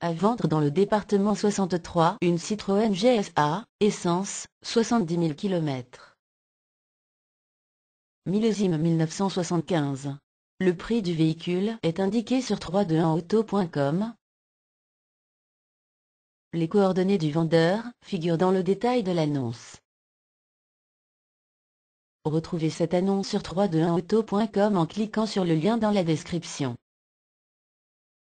à vendre dans le département 63 une Citroën GSA, essence, 70 000 km. Millésime 1975. Le prix du véhicule est indiqué sur 321auto.com. Les coordonnées du vendeur figurent dans le détail de l'annonce. Retrouvez cette annonce sur 321auto.com en cliquant sur le lien dans la description.